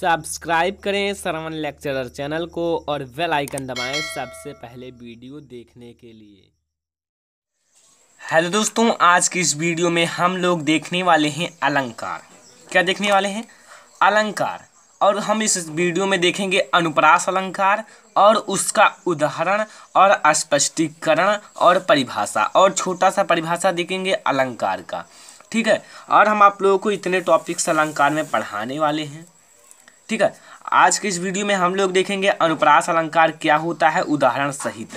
subscribe करें Sarwan lecturer channel को और बेल आइकन दबाएं सबसे पहले वीडियो देखने के लिए हेलो दोस्तों आज की इस वीडियो में हम लोग देखने वाले हैं अलंकार क्या देखने वाले हैं अलंकार और हम इस वीडियो में देखेंगे अनुप्रास अलंकार और उसका उदाहरण और स्पष्टीकरण और परिभाषा और छोटा सा परिभाषा देखेंगे अलंकार का ठीक है और हम आप लोगों को इतने टॉपिक्स अलंकार में पढ़ाने वाले हैं ठीक है आज के इस वीडियो में हम लोग देखेंगे अनुप्रास अलंकार क्या होता है उदाहरण सहित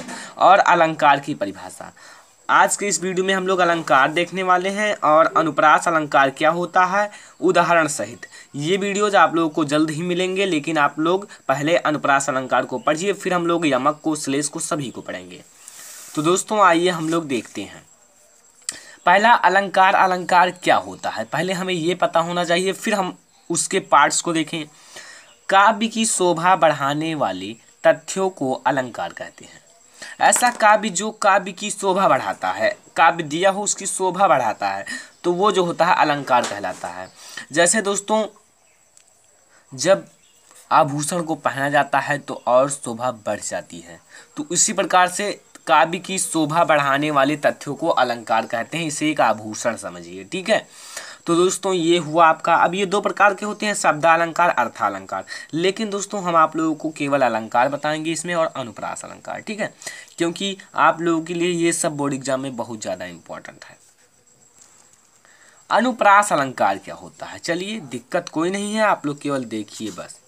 और अलंकार की परिभाषा आज के इस वीडियो में हम लोग अलंकार देखने वाले हैं और अनुप्रास अलंकार क्या होता है उदाहरण सहित ये वीडियोज आप लोगों को जल्द ही मिलेंगे लेकिन आप लोग पहले अनुप्रास अलंकार को पढ़िए फिर हम लोग यमक को श्लेष को सभी को पढ़ेंगे तो दोस्तों आइए हम लोग देखते हैं पहला अलंकार अलंकार क्या होता है पहले हमें ये पता होना चाहिए फिर हम उसके पार्ट्स को देखें काव्य की शोभा बढ़ाने वाले तथ्यों को अलंकार कहते हैं ऐसा काव्य जो काव्य की शोभा बढ़ाता है काव्य दिया हो उसकी शोभा बढ़ाता है तो वो जो होता है अलंकार कहलाता है जैसे दोस्तों जब आभूषण को पहना जाता है तो और शोभा बढ़ जाती है तो इसी प्रकार से काव्य की शोभा बढ़ाने वाले तथ्यों को अलंकार कहते हैं इसे एक आभूषण समझिए ठीक है तो दोस्तों ये हुआ आपका अब ये दो प्रकार के होते हैं शब्दालंकार अर्थालंकार लेकिन दोस्तों हम आप लोगों को केवल अलंकार बताएंगे इसमें और अनुप्रास अलंकार ठीक है क्योंकि आप लोगों के लिए ये सब बोर्ड एग्जाम में बहुत ज़्यादा इम्पोर्टेंट है अनुप्रास अलंकार क्या होता है चलिए दिक्कत कोई नहीं है आप लोग केवल देखिए बस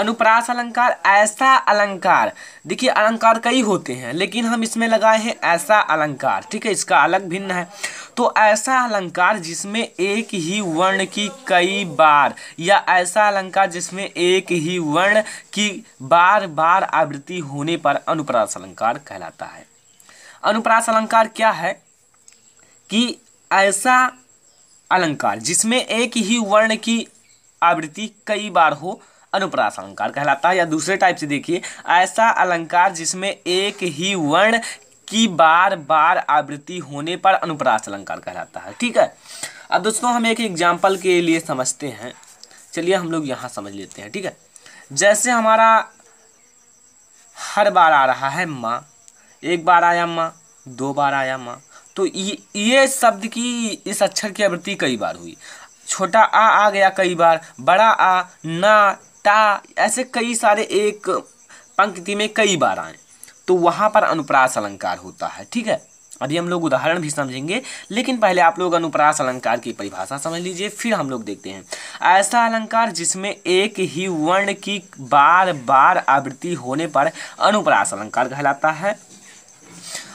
अनुप्रास अलंकार ऐसा अलंकार देखिए अलंकार कई होते हैं लेकिन हम इसमें लगाए हैं ऐसा अलंकार ठीक है इसका अलग भिन्न है तो ऐसा अलंकार जिसमें एक ही वर्ण की कई बार या ऐसा अलंकार जिसमें एक ही वर्ण की बार बार आवृत्ति होने पर अनुप्रास अलंकार कहलाता है अनुप्रास अलंकार क्या है कि ऐसा अलंकार जिसमें एक ही वर्ण की आवृत्ति कई बार हो अनुप्रास अलंकार कहलाता है या दूसरे टाइप से देखिए ऐसा अलंकार जिसमें एक ही वर्ण की बार बार आवृत्ति होने पर अनुप्रास अलंकार कहलाता है ठीक है अब दोस्तों हम एक एग्जाम्पल के लिए समझते हैं चलिए हम लोग यहाँ समझ लेते हैं ठीक है जैसे हमारा हर बार आ रहा है माँ एक बार आया माँ दो बार आया माँ तो ये ये शब्द की इस अक्षर की आवृत्ति कई बार हुई छोटा आ आ गया कई बार बड़ा आ ना ता ऐसे कई सारे एक पंक्ति में कई बार आए तो वहाँ पर अनुप्रास अलंकार होता है ठीक है अभी हम लोग उदाहरण भी समझेंगे लेकिन पहले आप लोग अनुप्रास अलंकार की परिभाषा समझ लीजिए फिर हम लोग देखते हैं ऐसा अलंकार जिसमें एक ही वर्ण की बार बार आवृत्ति होने पर अनुप्रास अलंकार कहलाता है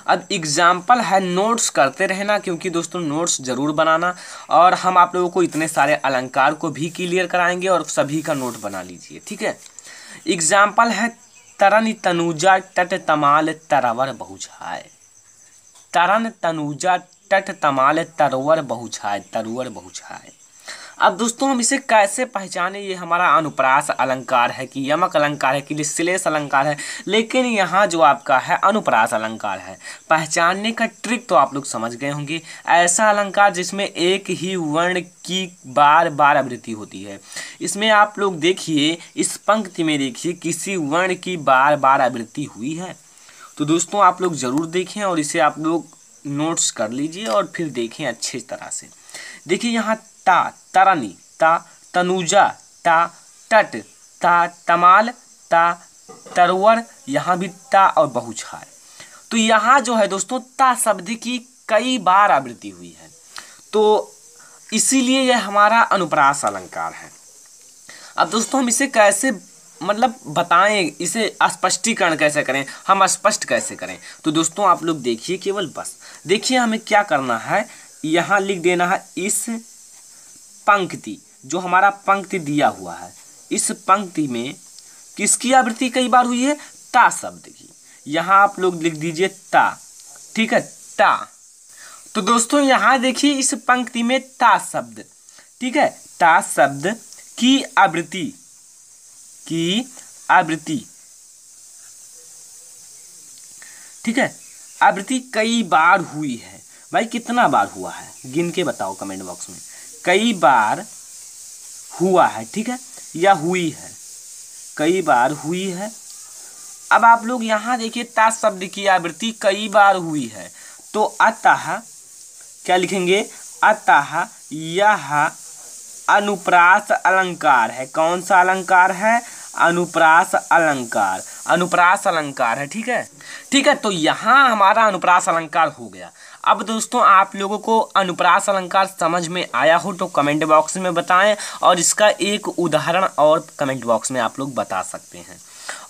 अब एग्ज़ाम्पल है नोट्स करते रहना क्योंकि दोस्तों नोट्स ज़रूर बनाना और हम आप लोगों को इतने सारे अलंकार को भी क्लियर कराएंगे और सभी का नोट बना लीजिए ठीक है एग्ज़ाम्पल है तरन तनुजा तट तमाल तरवर बहुछाए तरन तनुजा तट तमाल तरवर बहुछाए तरवर बहुछाए अब दोस्तों हम इसे कैसे पहचाने ये हमारा अनुप्रास अलंकार है कि यमक अलंकार है कि निश्लेष अलंकार है लेकिन यहाँ जो आपका है अनुप्रास अलंकार है पहचानने का ट्रिक तो आप लोग समझ गए होंगे ऐसा अलंकार जिसमें एक ही वर्ण की बार बार आवृत्ति होती है इसमें आप लोग देखिए इस पंक्ति में देखिए किसी वर्ण की बार बार आवृत्ति हुई है तो दोस्तों आप लोग ज़रूर देखें और इसे आप लोग नोट्स कर लीजिए और फिर देखें अच्छे तरह से देखिए यहाँ ता तरनी ता तनुजा ता तट ता तमाल ता तरवर यहाँ भी ता और बहुछार तो यहाँ जो है दोस्तों ता शब्द की कई बार आवृत्ति हुई है तो इसीलिए यह हमारा अनुप्रास अलंकार है अब दोस्तों हम इसे कैसे मतलब बताएं इसे स्पष्टीकरण कैसे करें हम स्पष्ट कैसे करें तो दोस्तों आप लोग देखिए केवल बस देखिए हमें क्या करना है यहाँ लिख देना है इस पंक्ति जो हमारा पंक्ति दिया हुआ है इस पंक्ति में किसकी आवृत्ति कई बार हुई है ता शब्द की यहाँ आप लोग लिख दीजिए ता ठीक है ता तो दोस्तों यहाँ देखिए इस पंक्ति में ता शब्द ठीक है ता शब्द की आवृत्ति की आवृत्ति ठीक है आवृत्ति कई बार हुई है भाई कितना बार हुआ है गिन के बताओ कमेंट बॉक्स में कई बार हुआ है ठीक है या हुई है कई बार हुई है अब आप लोग यहाँ देखिए ता शब्द की आवृत्ति कई बार हुई है तो अतः क्या लिखेंगे अतः यह अनुप्रास अलंकार है कौन सा अलंकार है अनुप्रास अलंकार अनुप्रास अलंकार है ठीक है ठीक है तो यहाँ हमारा अनुप्रास अलंकार हो गया अब दोस्तों आप लोगों को अनुप्रास अलंकार समझ में आया हो तो कमेंट बॉक्स में बताएं और इसका एक उदाहरण और कमेंट बॉक्स में आप लोग बता सकते हैं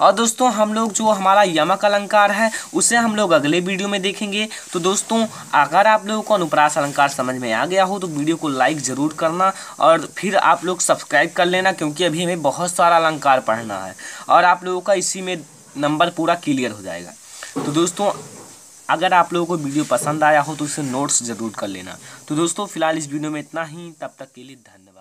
और दोस्तों हम लोग जो हमारा यमक अलंकार है उसे हम लोग अगले वीडियो में देखेंगे तो दोस्तों अगर आप लोगों को अनुप्रास अलंकार समझ में आ गया हो तो वीडियो को लाइक ज़रूर करना और फिर आप लोग सब्सक्राइब कर लेना क्योंकि अभी हमें बहुत सारा अलंकार पढ़ना है और आप लोगों का इसी में नंबर पूरा क्लियर हो जाएगा तो दोस्तों अगर आप लोगों को वीडियो पसंद आया हो तो इसे नोट्स ज़रूर कर लेना तो दोस्तों फिलहाल इस वीडियो में इतना ही तब तक के लिए धन्यवाद